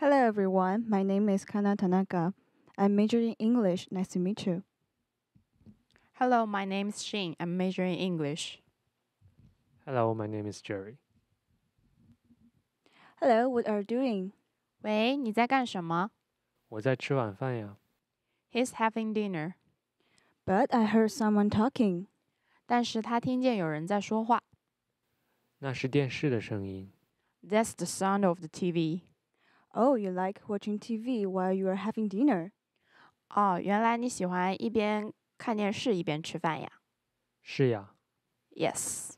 Hello, everyone. My name is Kana Tanaka. I'm majoring English. Nice to meet you. Hello, my name is Shin. I'm majoring English. Hello, my name is Jerry. Hello, what are you doing? 喂，你在干什么我在吃晚饭呀。？He's having dinner. But I heard someone talking. 但是他听见有人在说话。那是电视的声音。That's the sound of the TV。Oh, you like watching TV while you are having dinner. 哦，原来你喜欢一边看电视一边吃饭呀？是呀。Yes.